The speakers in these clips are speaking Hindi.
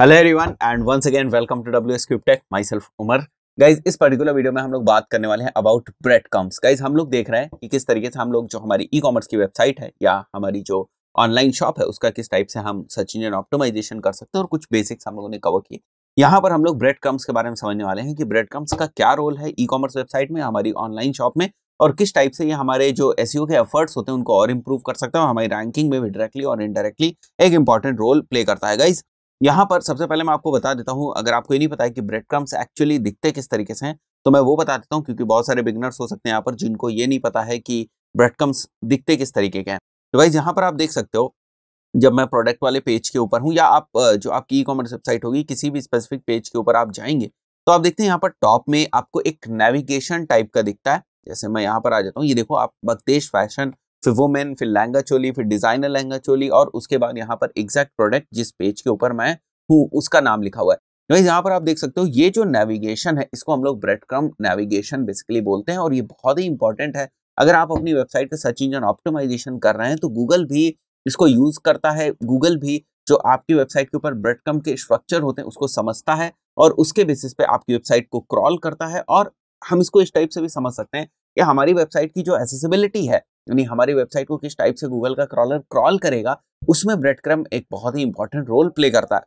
hello everyone and once again welcome to W S Tech माई सेल्फ उमर गाइज इस पर्टिकुलर वीडियो में हम लोग बात करने वाले हैं अबाउट ब्रेड कम्स गाइज हम लोग देख रहे हैं कि किस तरीके से हम लोग जो हमारी ई कॉमर्स की वेबसाइट है या हमारी जो ऑनलाइन शॉप है उसका किस टाइप से हम सर्च इंजन ऑप्टोमाइजेशन कर सकते हैं और कुछ बेसिक्स हम लोगों ने कवर किए यहाँ पर हम लोग ब्रेड कम्स के बारे में समझने वाले हैं कि ब्रेड कम्स का क्या रोल है ई कॉमर्स वेबसाइट में हमारी ऑनलाइन शॉप में और किस टाइप से ये हमारे जो एस e के एफर्ट्स होते हैं उनको और इम्प्रूव कर सकते हैं और हमारी रैंकिंग में भी डायरेक्टली और इनडायरेक्टली एक इंपॉर्टेंट रोल प्ले करता है गाइज यहाँ पर सबसे पहले मैं आपको बता देता हूँ अगर आपको ये नहीं पता है कि ब्रेड क्रम्स एक्चुअली दिखते किस तरीके से हैं तो मैं वो बता देता हूँ क्योंकि बहुत सारे बिगनर्स हो सकते हैं यहाँ पर जिनको ये नहीं पता है कि ब्रेड क्रम्स दिखते किस तरीके के हैं तो भाई यहाँ पर आप देख सकते हो जब मैं प्रोडक्ट वाले पेज के ऊपर हूँ या आप जो आपकी ई कॉमर्स वेबसाइट होगी किसी भी स्पेसिफिक पेज के ऊपर आप जाएंगे तो आप देखते हैं यहाँ पर टॉप में आपको एक नेविगेशन टाइप का दिखता है जैसे मैं यहाँ पर आ जाता हूँ ये देखो आप बगदेश फैशन फिर वुमेन फिर लहंगा चोली फिर डिजाइनर लहंगा चोली और उसके बाद यहाँ पर एग्जैक्ट प्रोडक्ट जिस पेज के ऊपर मैं हूँ उसका नाम लिखा हुआ है वही यहाँ पर आप देख सकते हो ये जो नेविगेशन है इसको हम लोग ब्रेड क्रम नेविगेशन बेसिकली बोलते हैं और ये बहुत ही इंपॉर्टेंट है अगर आप अपनी वेबसाइट पे सर्च इंजन ऑप्टिमाइजेशन कर रहे हैं तो गूगल भी इसको यूज करता है गूगल भी जो आपकी वेबसाइट के ऊपर ब्रेड क्रम के स्ट्रक्चर होते हैं उसको समझता है और उसके बेसिस पे आपकी वेबसाइट को क्रॉल करता है और हम इसको इस टाइप से भी समझ सकते हैं कि हमारी वेबसाइट की जो एसेसिबिलिटी है यानी हमारी वेबसाइट को किस टाइप से गूगल का क्रॉलर क्रॉल करेगा उसमें ब्रेड क्रम एक बहुत ही इंपॉर्टेंट रोल प्ले करता है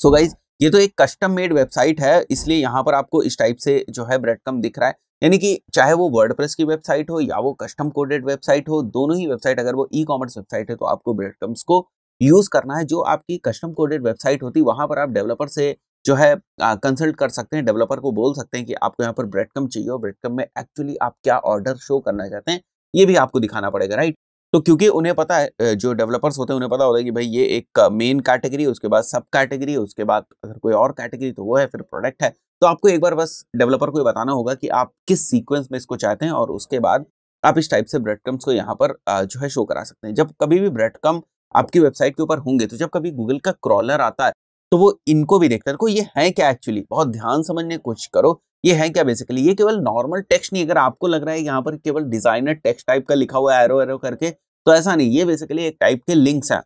सो so गाइज ये तो एक कस्टम मेड वेबसाइट है इसलिए यहाँ पर आपको इस टाइप से जो है ब्रेड क्रम दिख रहा है यानी कि चाहे वो वर्ड की वेबसाइट हो या वो कस्टम कोडेड वेबसाइट हो दोनों ही वेबसाइट अगर वो ई कॉमर्स वेबसाइट है तो आपको ब्रेड क्रम्स को यूज़ करना है जो आपकी कस्टम कोडेड वेबसाइट होती है पर आप डेवलपर से जो है कंसल्ट कर सकते हैं डेवलपर को बोल सकते हैं कि आपको यहाँ पर ब्रेडकम चाहिए और ब्रेडकम में एक्चुअली आप क्या ऑर्डर शो करना चाहते हैं ये भी आपको दिखाना पड़ेगा राइट तो क्योंकि उन्हें पता है जो डेवलपर्स होते हैं उन्हें पता होता है कि भाई ये एक मेन कैटेगरी उसके बाद सब कैटेगरी उसके बाद अगर कोई और कैटेगरी तो वो है फिर प्रोडक्ट है तो आपको एक बार बस डेवलपर को ये बताना होगा कि आप किस सीक्वेंस में इसको चाहते हैं और उसके बाद आप इस टाइप से ब्रेड क्रम्स को यहाँ पर जो है शो करा सकते हैं जब कभी भी ब्रेड क्रम आपकी वेबसाइट के ऊपर होंगे तो जब कभी गूगल का क्रॉलर आता है तो वो इनको भी देखता है देखो ये है क्या एक्चुअली बहुत ध्यान समझने की कोशिश करो ये है क्या बेसिकली ये केवल नॉर्मल टेक्स्ट नहीं अगर आपको लग रहा है यहाँ पर केवल डिजाइनर टेक्स्ट टाइप का लिखा हुआ एरो एरो करके तो ऐसा नहीं ये बेसिकली एक टाइप के लिंक्स है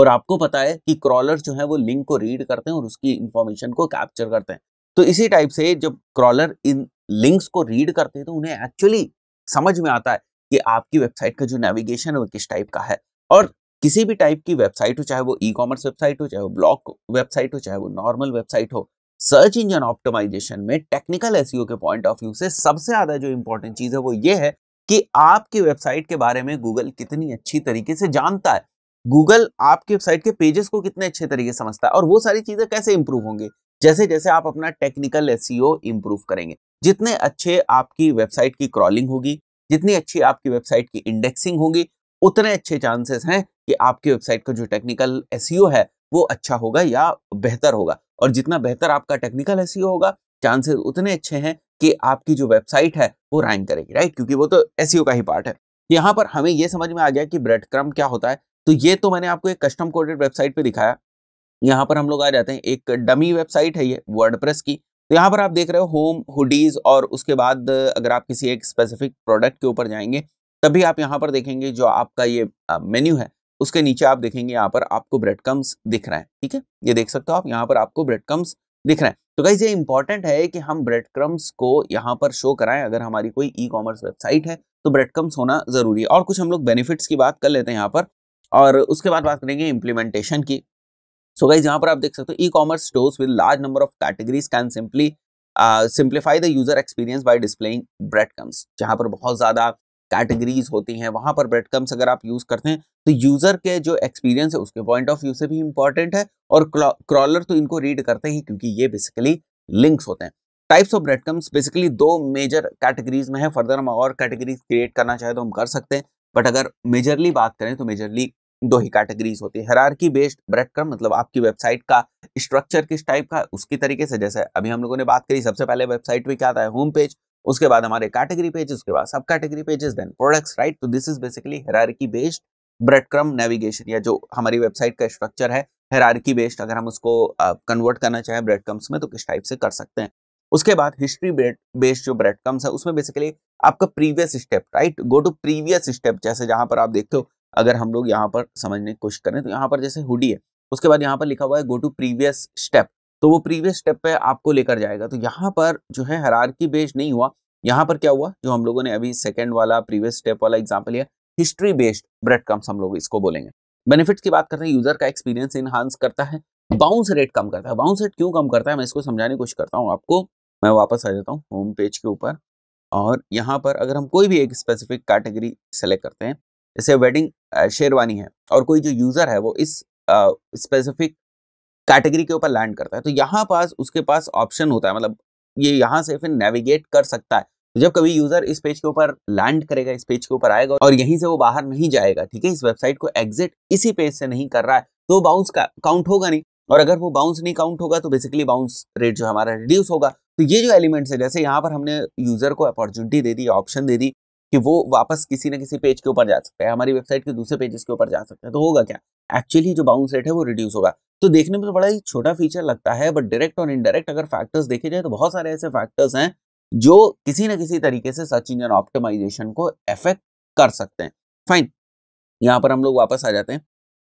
और आपको पता है कि क्रॉलर जो है वो लिंक को रीड करते हैं और उसकी इंफॉर्मेशन को कैप्चर करते हैं तो इसी टाइप से जब क्रॉलर इन लिंक्स को रीड करते हैं तो उन्हें एक्चुअली समझ में आता है कि आपकी वेबसाइट का जो नेविगेशन है वो किस टाइप का है और किसी भी टाइप की वेबसाइट हो चाहे वो ई कॉमर्स वेबसाइट हो चाहे वो ब्लॉक वेबसाइट हो चाहे वो नॉर्मल वेबसाइट हो सर्च इंजन ऑप्टिमाइजेशन में टेक्निकल एस e के पॉइंट ऑफ व्यू से सबसे ज़्यादा जो इंपॉर्टेंट चीज़ है वो ये है कि आपकी वेबसाइट के बारे में गूगल कितनी अच्छी तरीके से जानता है गूगल आपकी वेबसाइट के पेजेस को कितने अच्छे तरीके से समझता है और वो सारी चीज़ें कैसे इंप्रूव होंगे जैसे जैसे आप अपना टेक्निकल एस इंप्रूव करेंगे जितने अच्छे आपकी वेबसाइट की क्रॉलिंग होगी जितनी अच्छी आपकी वेबसाइट की इंडेक्सिंग होगी उतने अच्छे चांसेस हैं कि आपकी वेबसाइट का जो टेक्निकल एस है वो अच्छा होगा या बेहतर होगा और जितना बेहतर आपका टेक्निकल एस होगा चांसेस उतने अच्छे हैं कि आपकी जो वेबसाइट है वो रैंक करेगी राइट क्योंकि वो तो एस का ही पार्ट है यहाँ पर हमें ये समझ में आ गया कि ब्रेड क्रम क्या होता है तो ये तो मैंने आपको एक कस्टम कोडेड वेबसाइट पर दिखाया यहाँ पर हम लोग आ जाते हैं एक डमी वेबसाइट है ये वर्ड की तो यहाँ पर आप देख रहे हो होम हुडीज और उसके बाद अगर आप किसी एक स्पेसिफिक प्रोडक्ट के ऊपर जाएंगे तभी आप यहाँ पर देखेंगे जो आपका ये मेन्यू है उसके नीचे आप देखेंगे यहाँ पर आपको ब्रेडकम्स दिख रहा है ठीक है ये देख सकते हो आप यहाँ पर आपको ब्रेडकम्स दिख रहे हैं तो गाइज ये इंपॉर्टेंट है कि हम ब्रेडक्रम्स को यहाँ पर शो कराएं अगर हमारी कोई ई कॉमर्स वेबसाइट है तो ब्रेड होना जरूरी है और कुछ हम लोग बेनिफिट्स की बात कर लेते हैं यहाँ पर और उसके बाद बात करेंगे इम्प्लीमेंटेशन की सो गाइज यहाँ पर आप देख सकते हो ecommerce stores with large number of categories can simply simplify the user experience by displaying breadcrumbs जहाँ पर बहुत ज़्यादा कैटेगरीज होती हैं वहाँ पर ब्रेड कम्स अगर आप यूज़ करते हैं तो यूज़र के जो एक्सपीरियंस है उसके पॉइंट ऑफ व्यू से भी इंपॉर्टेंट है और क्रॉलर तो इनको रीड करते ही क्योंकि ये बेसिकली लिंक्स होते हैं types of breadcrumbs basically दो मेजर कैटेगरीज में है फर्दर हम और कैटेगरीज क्रिएट करना चाहे तो हम कर सकते हैं बट अगर मेजरली बात करें तो मेजरली दो ही कैटेगरीज होती है हरारकी बेस्ड ब्रेड मतलब आपकी वेबसाइट का स्ट्रक्चर किस टाइप का उसकी तरीके से जैसे अभी हम लोगों ने बात करी सबसे पहले वेबसाइट पे क्या आता है होम पेज उसके बाद हमारे कैटेगरी पेजेस के बाद subcategory pages then products right तो this is basically hierarchy based breadcrumb navigation या जो हमारी वेबसाइट का स्ट्रक्चर है हेरारकी बेस्ड अगर हम उसको कन्वर्ट uh, करना चाहें ब्रेड क्रम्स में तो किस टाइप से कर सकते हैं उसके बाद हिस्ट्री बेस्ड जो ब्रेड क्रम्स है उसमें बेसिकली आपका previous step right go to previous step जैसे जहाँ पर आप देखते हो अगर हम लोग यहाँ पर समझने की कोशिश करें तो यहाँ पर जैसे हुडी है उसके बाद यहाँ पर लिखा हुआ है गो टू प्रीवियस स्टेप तो वो प्रीवियस स्टेप पे आपको लेकर जाएगा तो यहाँ पर जो है हरारकी बेस्ड नहीं हुआ यहाँ पर क्या हुआ जो हम लोगों ने अभी सेकेंड वाला प्रीवियस स्टेप वाला एग्जाम्पल लिया हिस्ट्री बेस्ड ब्रेड कम्स हम लोग इसको बोलेंगे बेनिफिट्स की बात करते हैं यूजर का एक्सपीरियंस इनहांस करता है बाउंस रेट कम करता है बाउंस रेट क्यों कम करता है मैं इसको समझाने की कोशिश करता हूँ आपको मैं वापस आ जाता हूँ होम पेज के ऊपर और यहाँ पर अगर हम कोई भी एक स्पेसिफिक कैटेगरी सेलेक्ट करते हैं जैसे वेडिंग शेरवानी है और कोई जो यूज़र है वो इस स्पेसिफिक कैटेगरी के ऊपर लैंड करता है तो यहाँ पास उसके पास ऑप्शन होता है मतलब ये यहाँ से फिर नेविगेट कर सकता है जब कभी यूजर इस पेज के ऊपर लैंड करेगा इस पेज के ऊपर आएगा और यहीं से वो बाहर नहीं जाएगा ठीक है इस वेबसाइट को एग्जिट इसी पेज से नहीं कर रहा है तो बाउंस का काउंट होगा नहीं और अगर वो बाउंस नहीं काउंट होगा तो बेसिकली बाउंस रेट जो हमारा रिड्यूस होगा तो ये जो एलिमेंट्स है जैसे यहाँ पर हमने यूजर को अपॉर्चुनिटी दे दी ऑप्शन दे दी कि वो वापस किसी ना किसी पेज के ऊपर जा सकता है हमारी वेबसाइट के दूसरे पेजेस के ऊपर जा सकता है तो होगा क्या एक्चुअली जो बाउंस रेट है वो रिड्यूस होगा तो देखने में तो बड़ा ही छोटा फीचर लगता है बट डायरेक्ट और इनडायरेक्ट अगर फैक्टर्स देखे जाए तो बहुत सारे ऐसे फैक्टर्स हैं जो किसी ना किसी तरीके से सर्च इंजन ऑप्टिमाइजेशन को एफेक्ट कर सकते हैं फाइन यहाँ पर हम लोग वापस आ जाते हैं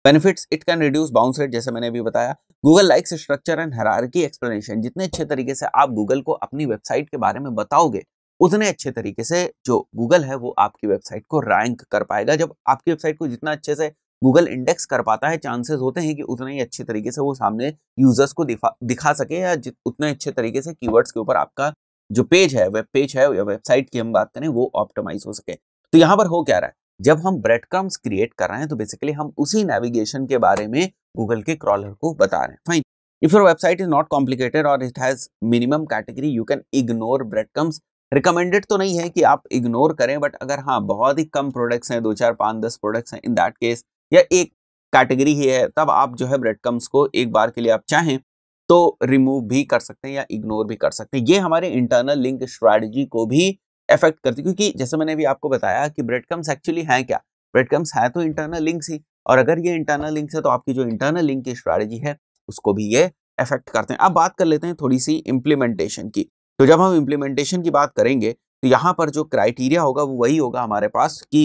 benefits it can reduce bounce rate जैसे मैंने अभी बताया Google likes structure and hierarchy explanation जितने अच्छे तरीके से आप गूगल को अपनी वेबसाइट के बारे में बताओगे उतने अच्छे तरीके से जो गूगल है वो आपकी वेबसाइट को रैंक कर पाएगा जब आपकी वेबसाइट को जितना अच्छे से गूगल इंडेक्स कर पाता है चांसेस होते हैं कि उतना ही अच्छे तरीके से वो सामने यूजर्स को दिखा दिखा सके या उतने अच्छे तरीके से कीवर्ड्स के ऊपर आपका जो पेज है वेब पेज है या वेबसाइट की हम बात करें वो ऑप्टिमाइज हो सके तो यहाँ पर हो क्या रहा है जब हम ब्रेड क्रम्स क्रिएट कर रहे हैं तो बेसिकली हम उसी नेविगेशन के बारे में गूगल के क्रॉलर को बता रहे हैं fine if your website is not complicated और it has minimum category you can ignore breadcrumbs recommended तो नहीं है कि आप इग्नोर करें बट अगर हाँ बहुत ही कम प्रोडक्ट्स हैं दो चार पाँच दस प्रोडक्ट्स हैं इन दैट केस या एक कैटेगरी ही है तब आप जो है ब्रेड कम्स को एक बार के लिए आप चाहें तो रिमूव भी कर सकते हैं या इग्नोर भी कर सकते हैं ये हमारे इंटरनल लिंक स्ट्रैटेजी को भी इफेक्ट करती क्योंकि जैसे मैंने अभी आपको बताया कि ब्रेड कम्स एक्चुअली हैं क्या ब्रेड कम्स हैं तो इंटरनल लिंक्स ही और अगर ये इंटरनल लिंक्स है तो आपकी जो इंटरनल लिंक की स्ट्रैटेजी है उसको भी ये इफेक्ट करते हैं अब बात कर लेते हैं थोड़ी सी इम्प्लीमेंटेशन की तो जब हम इम्प्लीमेंटेशन की बात करेंगे तो यहाँ पर जो क्राइटेरिया होगा वो वही होगा हमारे पास कि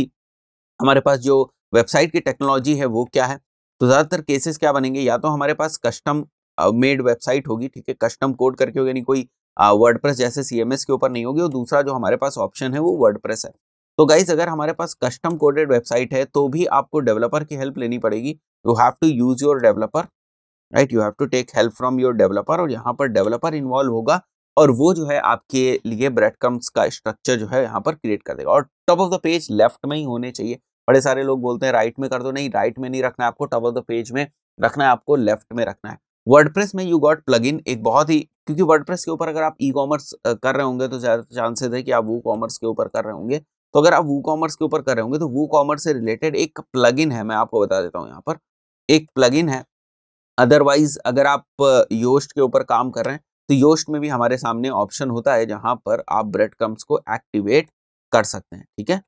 हमारे पास जो वेबसाइट की टेक्नोलॉजी है वो क्या है तो ज़्यादातर केसेस क्या बनेंगे या तो हमारे पास कस्टम मेड वेबसाइट होगी ठीक है कस्टम कोड करके होगी यानी कोई वर्ड जैसे सी के ऊपर नहीं होगी और दूसरा जो हमारे पास ऑप्शन है वो वर्ड है तो गाइज अगर हमारे पास कस्टम कोडेड वेबसाइट है तो भी आपको डेवलपर की हेल्प लेनी पड़ेगी you have to use your developer right you have to take help from your developer और यहाँ पर डेवलपर इन्वॉल्व होगा और वो जो है आपके लिए ब्रेड कम्स का स्ट्रक्चर जो है यहाँ पर क्रिएट कर देगा और top of the page left में ही होने चाहिए बड़े सारे लोग बोलते हैं राइट में कर दो नहीं राइट में नहीं रखना आपको टॉप ऑफ द पेज में रखना है आपको लेफ्ट में रखना है वर्डप्रेस में यू गॉट प्लगइन एक बहुत ही क्योंकि वर्डप्रेस के ऊपर अगर आप ई कॉमर्स कर रहे होंगे तो ज़्यादा चांसेस है कि आप वो कॉमर्स के ऊपर कर रहे होंगे तो अगर आप वो कॉमर्स के ऊपर कर रहे होंगे तो वो कॉमर्स से रिलेटेड एक प्लगइन है मैं आपको बता देता हूँ यहाँ पर एक प्लगइन है अदरवाइज अगर आप योस्ट के ऊपर काम कर रहे हैं तो योस्ट में भी हमारे सामने ऑप्शन होता है जहां पर आप ब्रेड कम्स को एक्टिवेट कर सकते हैं ठीक है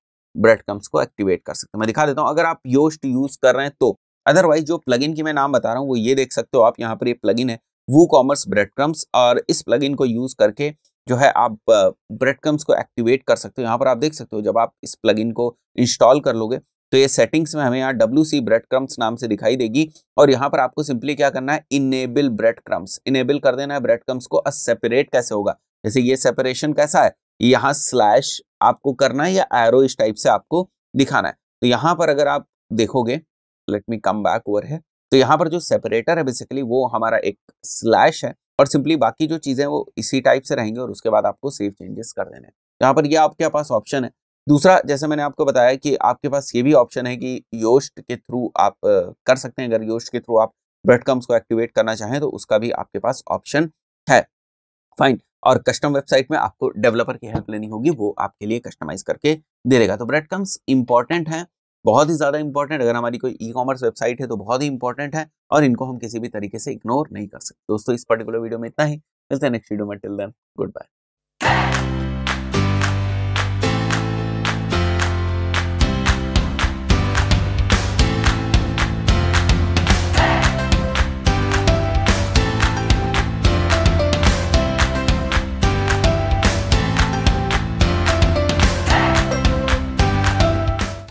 ब्रेड कम्स को एक्टिवेट कर सकते हैं मैं दिखा देता हूं अगर आप योस्ट यूज कर रहे हैं तो अदरवाइज जो प्लग की मैं नाम बता रहा हूँ वो ये देख सकते हो आप यहाँ पर ये प्लग है वो कॉमर्स ब्रेड क्रम्स और इस प्लग को यूज करके जो है आप ब्रेड क्रम्स को एक्टिवेट कर सकते हो यहाँ पर आप देख सकते हो जब आप इस प्लग को इंस्टॉल कर लोगे तो ये सेटिंग्स में हमें यहाँ डब्ल्यू सी ब्रेड क्रम्स नाम से दिखाई देगी और यहाँ पर आपको सिंपली क्या करना है इनेबल ब्रेड क्रम्स इनेबल कर देना है ब्रेड क्रम्स को सेपरेट कैसे होगा जैसे ये सेपरेशन कैसा है यहाँ स्लैश आपको करना है या एरो इस टाइप से आपको दिखाना है तो यहाँ पर अगर आप देखोगे let me come back over है तो यहाँ पर जो सेपरेटर है बेसिकली वो हमारा एक स्लैश है और सिंपली बाकी जो चीज़ें वो इसी टाइप से रहेंगे और उसके बाद आपको सेव चेंजेस कर देने हैं यहाँ पर ये आपके पास ऑप्शन है दूसरा जैसे मैंने आपको बताया कि आपके पास ये भी ऑप्शन है कि योस्ट के थ्रू आप कर सकते हैं अगर योस्ट के थ्रू आप ब्रेडकम्स को एक्टिवेट करना चाहें तो उसका भी आपके पास ऑप्शन है फाइन और कस्टम वेबसाइट में आपको डेवलपर की हेल्प लेनी होगी वो आपके लिए कस्टमाइज करके दे देगा तो ब्रेडकम्स इंपॉर्टेंट है बहुत ही ज़्यादा इंपॉर्टेंट अगर हमारी कोई ई कॉमर्स वेबसाइट है तो बहुत ही इंपॉर्टेंट है और इनको हम किसी भी तरीके से इग्नोर नहीं कर सकते दोस्तों इस पर्टिकुलर वीडियो में इतना ही मिलते हैं नेक्स्ट वीडियो में टिल देन गुड बाय